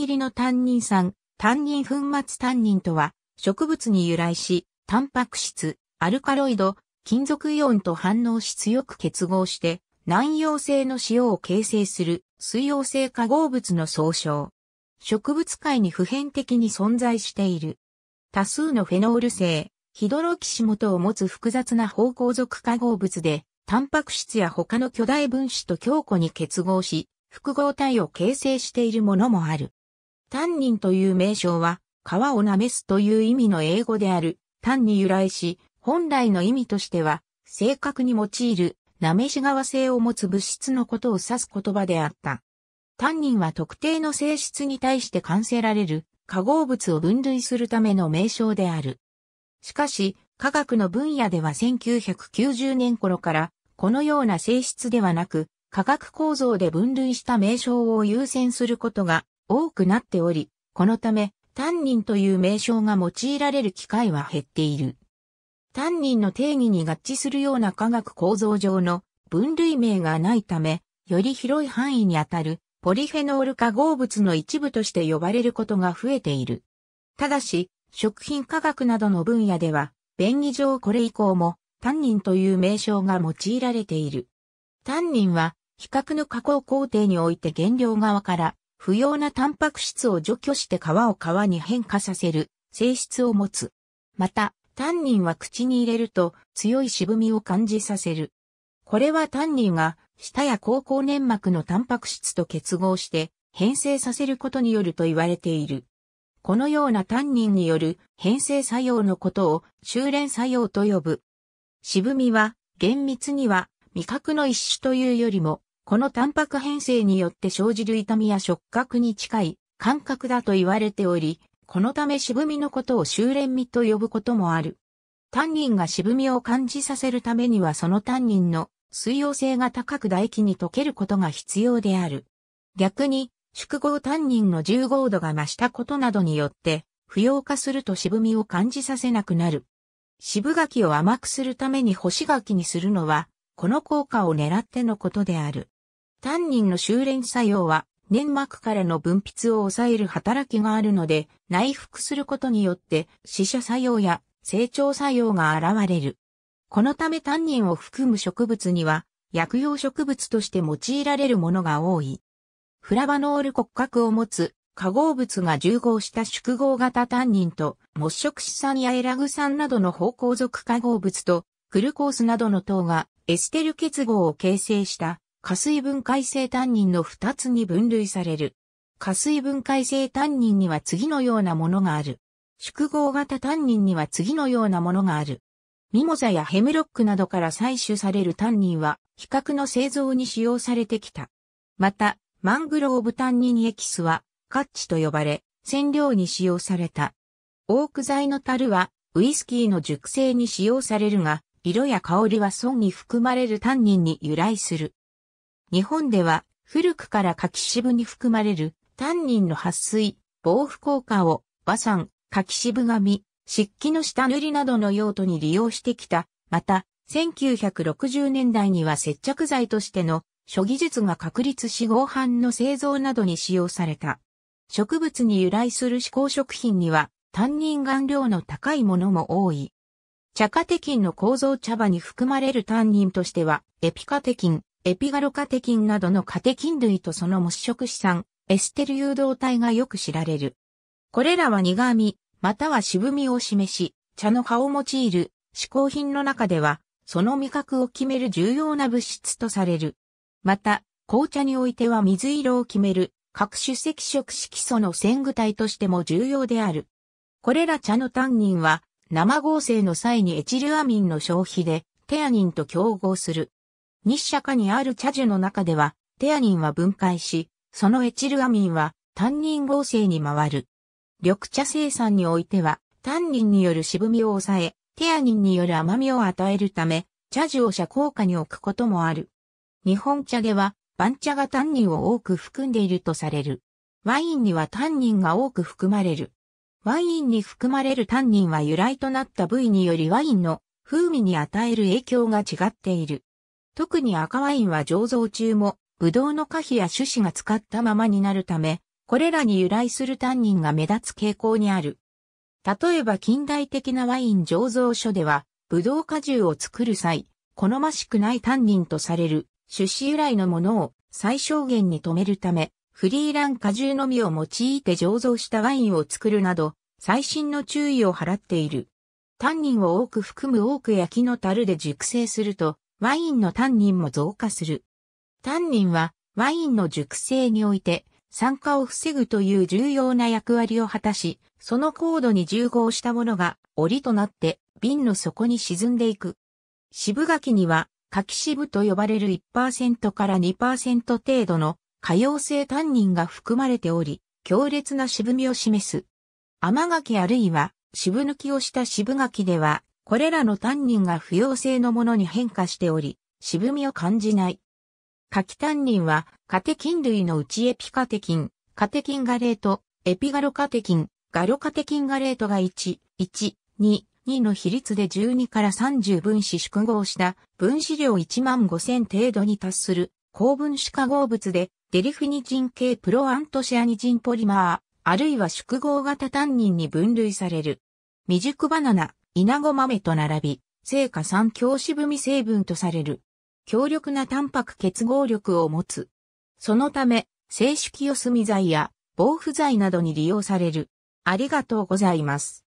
入りの担任酸、タン粉末担任とは、植物に由来し、タンパク質、アルカロイド、金属イオンと反応し強く結合して、南洋性の塩を形成する水溶性化合物の総称。植物界に普遍的に存在している。多数のフェノール性、ヒドロキシ元を持つ複雑な方向属化合物で、タンパク質や他の巨大分子と強固に結合し、複合体を形成しているものもある。タンニンという名称は、皮を舐めすという意味の英語である、単に由来し、本来の意味としては、正確に用いる、舐めし側性を持つ物質のことを指す言葉であった。タンニンは特定の性質に対して感成られる化合物を分類するための名称である。しかし、科学の分野では1990年頃から、このような性質ではなく、化学構造で分類した名称を優先することが多くなっており、このため、タンニンという名称が用いられる機会は減っている。タンニンの定義に合致するような化学構造上の分類名がないため、より広い範囲にあたるポリフェノール化合物の一部として呼ばれることが増えている。ただし、食品科学などの分野では、便宜上これ以降も、タンニンという名称が用いられている。タンニンは、比較の加工工程において原料側から不要なタンパク質を除去して皮を皮に変化させる性質を持つ。また、タンニンは口に入れると強い渋みを感じさせる。これはタンニンが舌や口腔粘膜のタンパク質と結合して変性させることによると言われている。このようなタンニンによる変性作用のことを修練作用と呼ぶ。渋みは厳密には味覚の一種というよりもこのタンパク編成によって生じる痛みや触覚に近い感覚だと言われており、このため渋みのことを修練味と呼ぶこともある。タンニンが渋みを感じさせるためにはそのタンニンの水溶性が高く唾液に溶けることが必要である。逆に、宿合タンニンの重合度が増したことなどによって、不要化すると渋みを感じさせなくなる。渋柿を甘くするために干し柿にするのは、この効果を狙ってのことである。タンニンの修練作用は、粘膜からの分泌を抑える働きがあるので、内服することによって、死者作用や成長作用が現れる。このためタンニンを含む植物には、薬用植物として用いられるものが多い。フラバノール骨格を持つ化合物が重合した縮合型タンニンと、モッシクシ酸やエラグ酸などの方向属化合物と、クルコースなどの糖がエステル結合を形成した加水分解性単寧の2つに分類される。加水分解性単寧には次のようなものがある。宿合型単寧には次のようなものがある。ミモザやヘムロックなどから採取される単寧は、比較の製造に使用されてきた。また、マングローブ単寧エキスは、カッチと呼ばれ、染料に使用された。オーク材の樽は、ウイスキーの熟成に使用されるが、色や香りは損に含まれる単寧に由来する。日本では古くから柿渋に含まれるタンニンの撥水、防腐効果を和酸、柿渋紙、漆器の下塗りなどの用途に利用してきた。また、1960年代には接着剤としての諸技術が確立し合板の製造などに使用された。植物に由来する思考食品には、単人顔料の高いものも多い。茶化テキンの構造茶葉に含まれる単人としては、エピカテキン、エピガロカテキンなどのカテキン類とその無色資産、エステル誘導体がよく知られる。これらは苦味、または渋みを示し、茶の葉を用いる、嗜好品の中では、その味覚を決める重要な物質とされる。また、紅茶においては水色を決める、各種赤色色素の線具体としても重要である。これら茶のタンニンは、生合成の際にエチルアミンの消費で、テアニンと競合する。日社化にある茶樹の中では、テアニンは分解し、そのエチルアミンはタンニン合成に回る。緑茶生産においては、タンニンによる渋みを抑え、テアニンによる甘みを与えるため、茶樹を遮光下に置くこともある。日本茶では、番茶がタンニンを多く含んでいるとされる。ワインにはタンニンが多く含まれる。ワインに含まれるタンニンは由来となった部位によりワインの風味に与える影響が違っている。特に赤ワインは醸造中も、ブドウの果皮や種子が使ったままになるため、これらに由来するタンニンが目立つ傾向にある。例えば近代的なワイン醸造所では、ブドウ果汁を作る際、好ましくないタンニンとされる、種子由来のものを最小限に止めるため、フリーラン果汁のみを用いて醸造したワインを作るなど、最新の注意を払っている。タンニンを多く含む多く焼きの樽で熟成すると、ワインのタンニンも増加する。タンニンはワインの熟成において酸化を防ぐという重要な役割を果たし、その高度に重合したものが檻となって瓶の底に沈んでいく。渋柿には柿渋と呼ばれる1%から2%程度の可溶性タンニンが含まれており、強烈な渋みを示す。甘柿あるいは渋抜きをした渋柿ではこれらの単寧が不要性のものに変化しており、渋みを感じない。柿単寧は、カテキン類のうちエピカテキン、カテキンガレート、エピガロカテキン、ガロカテキンガレートが1、1、2、2の比率で12から30分子縮合した分子量1万5000程度に達する高分子化合物でデリフィニジン系プロアントシアニジンポリマー、あるいは縮合型単寧に分類される。未熟バナナ、稲子豆と並び、成果産強渋み成分とされる。強力なタンパク結合力を持つ。そのため、静止清澄剤や防腐剤などに利用される。ありがとうございます。